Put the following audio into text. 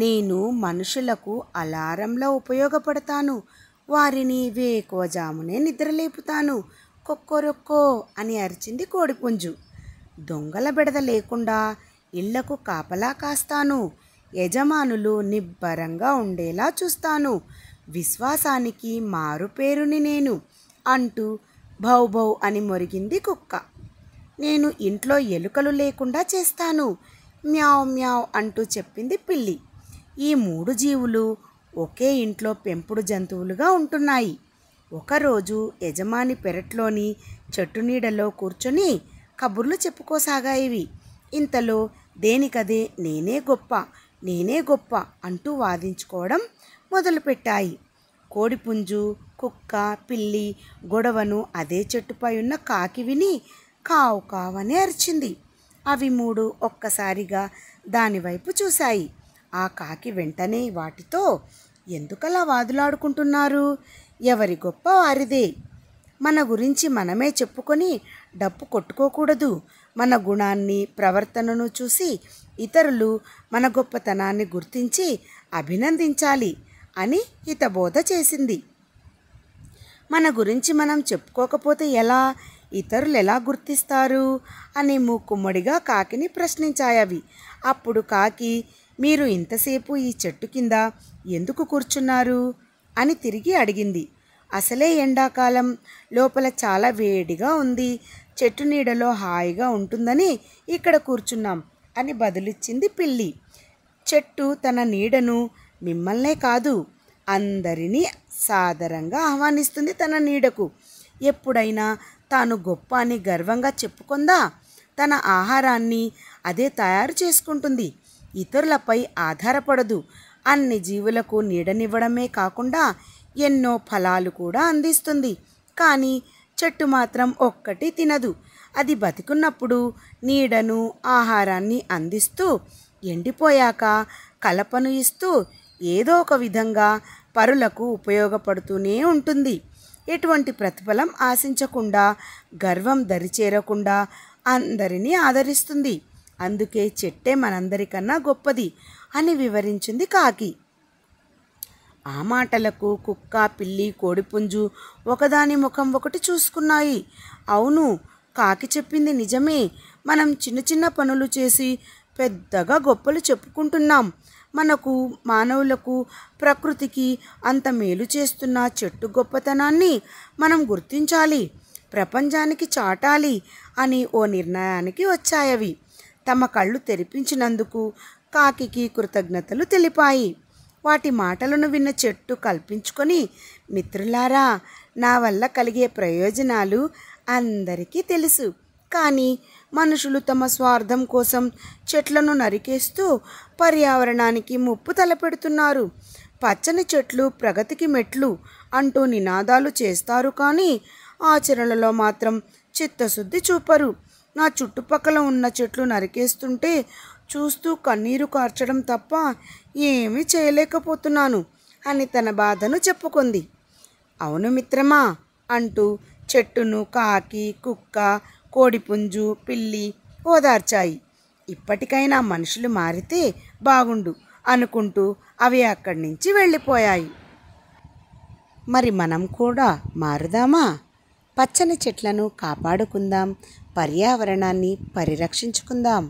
నేను మనుషులకు అలారంలా ఉపయోగపడతాను వారిని వేకువజామునే నిద్రలేపుతాను కొక్కొరొక్కో అని అరిచింది కోడిపుంజు దొంగల బిడద లేకుండా ఇళ్లకు కాపలా కాస్తాను యజమానులు నిబ్బరంగా ఉండేలా చూస్తాను విశ్వాసానికి మారుపేరుని నేను అంటూ భౌభౌ అని మొరిగింది కుక్క నేను ఇంట్లో ఎలుకలు లేకుండా చేస్తాను మ్యావ్ మ్యావ్ అంటూ చెప్పింది పిల్లి ఈ మూడు జీవులు ఒకే ఇంట్లో పెంపుడు జంతువులుగా ఉంటున్నాయి ఒకరోజు యజమాని పెరట్లోని చెట్టు నీడలో కూర్చొని కబుర్లు చెప్పుకోసాగాయివి ఇంతలో దేనికదే నేనే గొప్ప నేనే గొప్ప అంటూ వాదించుకోవడం మొదలుపెట్టాయి కోడిపుంజు కుక్క పిల్లి గొడవను అదే చెట్టుపై ఉన్న కాకి విని కావు కావని అరిచింది అవి మూడు ఒక్కసారిగా దానివైపు చూశాయి ఆ కాకి వెంటనే వాటితో ఎందుకలా వాదులాడుకుంటున్నారు ఎవరి గొప్ప వారిదే మన గురించి మనమే చెప్పుకొని డప్పు కొట్టుకోకూడదు మన గుణాన్ని ప్రవర్తనను చూసి ఇతరులు మన గొప్పతనాన్ని గుర్తించి అభినందించాలి అని హితబోధ చేసింది మన గురించి మనం చెప్పుకోకపోతే ఎలా ఇతరులు ఎలా గుర్తిస్తారు అని మూకుమ్మడిగా కాకిని ప్రశ్నించాయవి అప్పుడు కాకి మీరు ఇంతసేపు ఈ చెట్టు కింద ఎందుకు కూర్చున్నారు అని తిరిగి అడిగింది అసలే ఎండాకాలం లోపల చాలా వేడిగా ఉంది చెట్టు నీడలో హాయిగా ఉంటుందని ఇక్కడ కూర్చున్నాం అని బదులిచ్చింది పిల్లి చెట్టు తన నీడను మిమ్మల్నే కాదు అందరినీ సాదరంగా ఆహ్వానిస్తుంది తన నీడకు ఎప్పుడైనా తాను గొప్ప అని గర్వంగా చెప్పుకుందా తన ఆహారాన్ని అదే తయారు చేసుకుంటుంది ఇతరులపై ఆధారపడదు అన్ని జీవులకు నీడనివ్వడమే కాకుండా ఎన్నో ఫలాలు కూడా అందిస్తుంది కానీ చెట్టు మాత్రం ఒక్కటి తినదు అది బతికున్నప్పుడు నీడను ఆహారాన్ని అందిస్తూ ఎండిపోయాక కలపను ఇస్తూ ఏదో ఒక విధంగా పరులకు ఉపయోగపడుతూనే ఉంటుంది ఎటువంటి ప్రతిఫలం ఆశించకుండా గర్వం దరిచేరకుండా అందరినీ ఆదరిస్తుంది అందుకే చెట్టే మనందరికన్నా గొప్పది అని వివరించింది కాకి ఆ మాటలకు కుక్క పిల్లి కోడిపుంజు ఒకదాని ముఖం ఒకటి చూసుకున్నాయి అవును కాకి చెప్పింది నిజమే మనం చిన్న చిన్న పనులు చేసి పెద్దగా గొప్పలు చెప్పుకుంటున్నాం మనకు మానవులకు ప్రకృతికి అంత మేలు చేస్తున్న చెట్టు గొప్పతనాన్ని మనం గుర్తించాలి ప్రపంచానికి చాటాలి అని ఓ నిర్ణయానికి వచ్చాయవి తమ కళ్ళు తెరిపించినందుకు కాకికి కృతజ్ఞతలు తెలిపాయి వాటి మాటలను విన్న చెట్టు కల్పించుకొని మిత్రులారా నా వల్ల కలిగే ప్రయోజనాలు అందరికీ తెలుసు కానీ మనుషులు తమ స్వార్థం కోసం చెట్లను నరికేస్తూ పర్యావరణానికి ముప్పు తలపెడుతున్నారు పచ్చని చెట్లు ప్రగతికి మెట్లు అంటూ నినాదాలు చేస్తారు కానీ ఆచరణలో మాత్రం చిత్తశుద్ధి చూపరు నా చుట్టుపక్కల ఉన్న చెట్లు నరికేస్తుంటే చూస్తూ కన్నీరు కార్చడం తప్ప ఏమీ చేయలేకపోతున్నాను అని తన బాధను చెప్పుకుంది అవును మిత్రమా అంటూ చెట్టును కాకి కుక్క కోడిపుంజు పిల్లి ఓదార్చాయి ఇప్పటికైనా మనుషులు మారితే బాగుండు అనుకుంటూ అవి అక్కడి నుంచి వెళ్ళిపోయాయి మరి మనం కూడా మారుదామా పచ్చని చెట్లను కాపాడుకుందాం పర్యావరణాన్ని పరిరక్షించుకుందాం